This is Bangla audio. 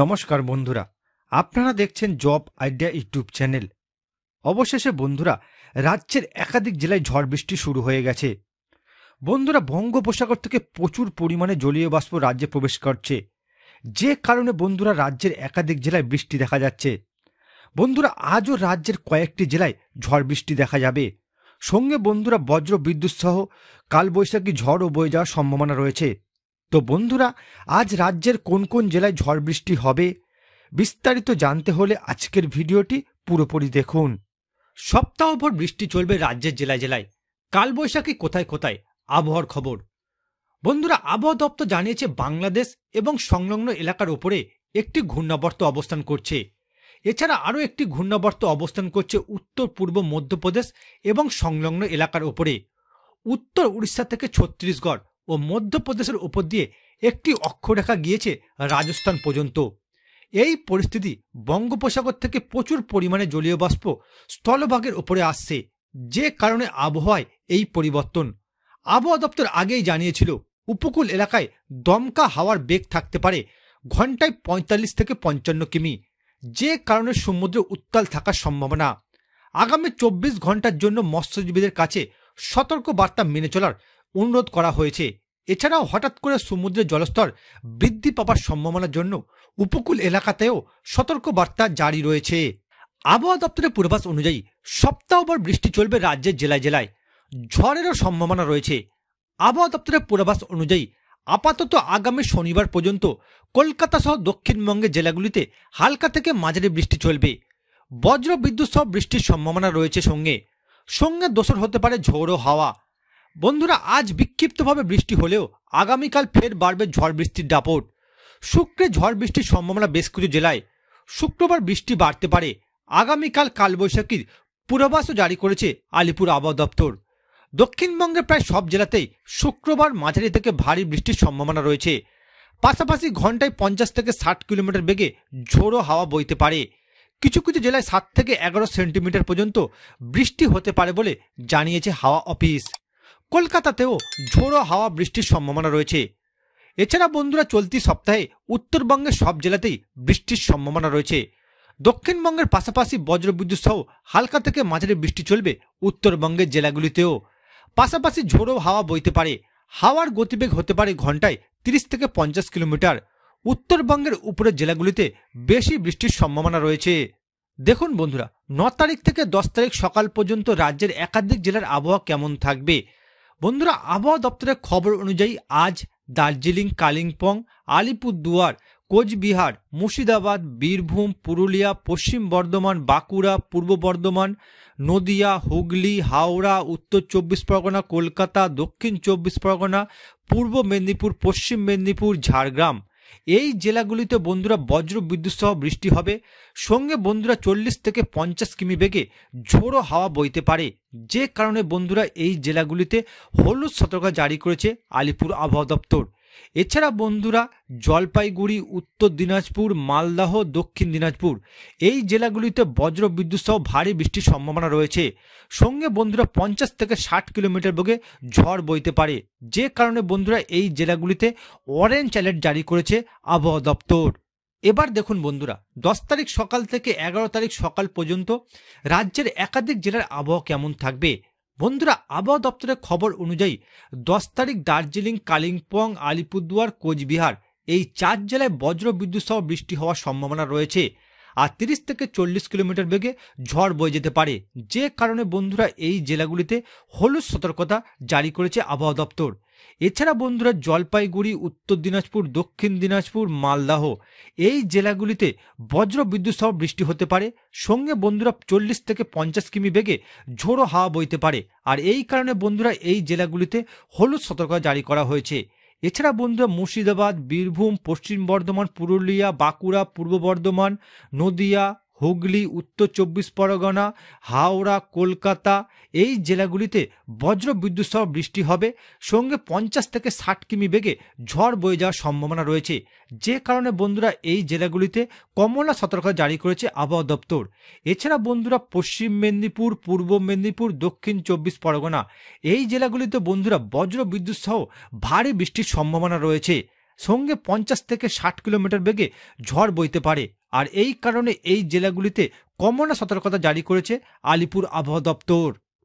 নমস্কার বন্ধুরা আপনারা দেখছেন জব আইডিয়া ইউটিউব চ্যানেল অবশেষে বন্ধুরা রাজ্যের একাধিক জেলায় ঝড় বৃষ্টি শুরু হয়ে গেছে বন্ধুরা বঙ্গোপসাগর থেকে প্রচুর পরিমাণে জলীয় বাষ্প রাজ্যে প্রবেশ করছে যে কারণে বন্ধুরা রাজ্যের একাধিক জেলায় বৃষ্টি দেখা যাচ্ছে বন্ধুরা আজও রাজ্যের কয়েকটি জেলায় ঝড় বৃষ্টি দেখা যাবে সঙ্গে বন্ধুরা বজ্র বিদ্যুৎ সহ কালবৈশাখী ঝড়ও বয়ে যাওয়ার সম্ভাবনা রয়েছে তো বন্ধুরা আজ রাজ্যের কোন কোন জেলায় ঝড় বৃষ্টি হবে বিস্তারিত জানতে হলে আজকের ভিডিওটি পুরোপুরি দেখুন সপ্তাহভর বৃষ্টি চলবে রাজ্যের জেলায় জেলায় কালবৈশাখী কোথায় কোথায় আবহাওয়ার খবর বন্ধুরা আবহাওয়া দপ্তর জানিয়েছে বাংলাদেশ এবং সংলগ্ন এলাকার ওপরে একটি ঘূর্ণাবর্ত অবস্থান করছে এছাড়া আরও একটি ঘূর্ণাবর্ত অবস্থান করছে উত্তর পূর্ব মধ্যপ্রদেশ এবং সংলগ্ন এলাকার ওপরে উত্তর উড়িষ্যা থেকে ছত্তিশগড় ও মধ্যপ্রদেশের উপর দিয়ে একটি অক্ষরেখা গিয়েছে রাজস্থান পর্যন্ত এই পরিস্থিতি বঙ্গোপসাগর থেকে প্রচুর পরিমাণে জলীয় বাষ্প স্থলভাগের ওপরে আসছে যে কারণে আবহাওয়ায় এই পরিবর্তন আবহাওয়া দপ্তর আগেই জানিয়েছিল উপকূল এলাকায় দমকা হাওয়ার বেগ থাকতে পারে ঘন্টায় পঁয়তাল্লিশ থেকে পঞ্চান্ন কিমি যে কারণে সমুদ্রে উত্তাল থাকার সম্ভাবনা আগামী চব্বিশ ঘন্টার জন্য মৎস্যজীবীদের কাছে সতর্ক বার্তা মেনে চলার অনুরোধ করা হয়েছে এছাড়াও হঠাৎ করে সমুদ্রের জলস্তর বৃদ্ধি পাওয়ার সম্ভাবনার জন্য উপকূল এলাকাতেও সতর্ক বার্তা জারি রয়েছে আবহাওয়া দপ্তরের পূর্বাভাস অনুযায়ী সপ্তাহভর বৃষ্টি চলবে রাজ্যের জেলায় জেলায় ঝড়েরও সম্ভাবনা রয়েছে আবহাওয়া দপ্তরের পূর্বাভাস অনুযায়ী আপাতত আগামী শনিবার পর্যন্ত কলকাতা সহ দক্ষিণবঙ্গের জেলাগুলিতে হালকা থেকে মাঝারি বৃষ্টি চলবে বজ্র বিদ্যুৎ সহ বৃষ্টির সম্ভাবনা রয়েছে সঙ্গে সঙ্গে দোসর হতে পারে ঝোড়ো হাওয়া বন্ধুরা আজ বিক্ষিপ্তভাবে বৃষ্টি হলেও আগামীকাল ফের বাড়বে ঝড় বৃষ্টির দাপট শুক্রে ঝড় বৃষ্টির সম্ভাবনা বেশ কিছু জেলায় শুক্রবার বৃষ্টি বাড়তে পারে আগামীকাল কালবৈশাখীর পূর্বাভাসও জারি করেছে আলিপুর আবহাওয়া দপ্তর দক্ষিণবঙ্গের প্রায় সব জেলাতেই শুক্রবার মাঝারি থেকে ভারী বৃষ্টির সম্ভাবনা রয়েছে পাশাপাশি ঘন্টায় পঞ্চাশ থেকে ষাট কিলোমিটার বেগে ঝোড়ো হাওয়া বইতে পারে কিছু কিছু জেলায় সাত থেকে এগারো সেন্টিমিটার পর্যন্ত বৃষ্টি হতে পারে বলে জানিয়েছে হাওয়া অফিস কলকাতাতেও ঝোড়ো হাওয়া বৃষ্টির সম্ভাবনা রয়েছে এছাড়া বন্ধুরা চলতি সপ্তাহে উত্তরবঙ্গের সব জেলাতেই বৃষ্টির সম্ভাবনা রয়েছে দক্ষিণবঙ্গের পাশাপাশি বজ্রবিদ্যুৎ সহ হালকা থেকে মাঝারি বৃষ্টি চলবে উত্তরবঙ্গের জেলাগুলিতেও পাশাপাশি ঝোড়ো হাওয়া বইতে পারে হাওয়ার গতিবেগ হতে পারে ঘন্টায় 30 থেকে পঞ্চাশ কিলোমিটার উত্তরবঙ্গের উপরের জেলাগুলিতে বেশি বৃষ্টির সম্ভাবনা রয়েছে দেখুন বন্ধুরা ন তারিখ থেকে দশ তারিখ সকাল পর্যন্ত রাজ্যের একাধিক জেলার আবহাওয়া কেমন থাকবে বন্ধুরা আবহাওয়া দপ্তরের খবর অনুযায়ী আজ দার্জিলিং কালিম্পং আলিপুরদুয়ার কোচবিহার মুর্শিদাবাদ বীরভূম পুরুলিয়া পশ্চিম বর্ধমান বাঁকুড়া পূর্ব বর্ধমান নদিয়া হুগলি হাওড়া উত্তর চব্বিশ পরগনা কলকাতা দক্ষিণ চব্বিশ পরগনা পূর্ব মেদিনীপুর পশ্চিম মেদিনীপুর ঝাড়গ্রাম এই জেলাগুলিতে বন্ধুরা বজ্র বিদ্যুৎ সহ বৃষ্টি হবে সঙ্গে বন্ধুরা চল্লিশ থেকে পঞ্চাশ কিমি বেগে ঝোড়ো হাওয়া বইতে পারে যে কারণে বন্ধুরা এই জেলাগুলিতে হলুদ সতর্কতা জারি করেছে আলিপুর আবহাওয়া দপ্তর এছাড়া বন্ধুরা জলপাইগুড়ি উত্তর দিনাজপুর মালদাহ দক্ষিণ দিনাজপুর এই জেলাগুলিতে বজ্র বিদ্যুৎ সহ ভারী বৃষ্টির সম্ভাবনা রয়েছে সঙ্গে বন্ধুরা পঞ্চাশ থেকে ষাট কিলোমিটার বগে ঝড় বইতে পারে যে কারণে বন্ধুরা এই জেলাগুলিতে অরেঞ্জ অ্যালার্ট জারি করেছে আবহাওয়া দপ্তর এবার দেখুন বন্ধুরা দশ তারিখ সকাল থেকে এগারো তারিখ সকাল পর্যন্ত রাজ্যের একাধিক জেলার আবহাওয়া কেমন থাকবে বন্ধুরা আবহাওয়া দপ্তরের খবর অনুযায়ী দশ তারিখ দার্জিলিং কালিম্পং আলিপুরদুয়ার কোচবিহার এই চার জেলায় বজ্র বিদ্যুৎ সহ বৃষ্টি হওয়ার সম্ভাবনা রয়েছে আর তিরিশ থেকে চল্লিশ কিলোমিটার বেগে ঝড় বয়ে যেতে পারে যে কারণে বন্ধুরা এই জেলাগুলিতে হলুদ সতর্কতা জারি করেছে আবহাওয়া দপ্তর এছাড়া বন্ধুরা জলপাইগুড়ি উত্তর দিনাজপুর দক্ষিণ দিনাজপুর মালদাহ এই জেলাগুলিতে বজ্র বিদ্যুৎ সহ বৃষ্টি হতে পারে সঙ্গে বন্ধুরা চল্লিশ থেকে পঞ্চাশ কিমি বেগে ঝোড়ো হাওয়া বইতে পারে আর এই কারণে বন্ধুরা এই জেলাগুলিতে হলুদ সতর্কতা জারি করা হয়েছে এছাড়া বন্ধুরা মুর্শিদাবাদ বীরভূম পশ্চিম বর্ধমান পুরুলিয়া বাঁকুড়া পূর্ব বর্ধমান নদিয়া হুগলি উত্তর চব্বিশ পরগনা হাওড়া কলকাতা এই জেলাগুলিতে বজ্র বিদ্যুৎ সহ বৃষ্টি হবে সঙ্গে পঞ্চাশ থেকে ষাট কিমি বেগে ঝড় বয়ে যাওয়ার সম্ভাবনা রয়েছে যে কারণে বন্ধুরা এই জেলাগুলিতে কমলা সতর্কতা জারি করেছে আবহাওয়া দপ্তর এছাড়া বন্ধুরা পশ্চিম মেদিনীপুর পূর্ব মেদিনীপুর দক্ষিণ চব্বিশ পরগনা এই জেলাগুলিতে বন্ধুরা বজ্র বিদ্যুৎ সহ ভারী বৃষ্টির সম্ভাবনা রয়েছে সঙ্গে পঞ্চাশ থেকে ষাট কিলোমিটার বেগে ঝড় বইতে পারে আর এই কারণে এই জেলাগুলিতে কমনা সতর্কতা জারি করেছে আলিপুর আবহাওয়া দপ্তর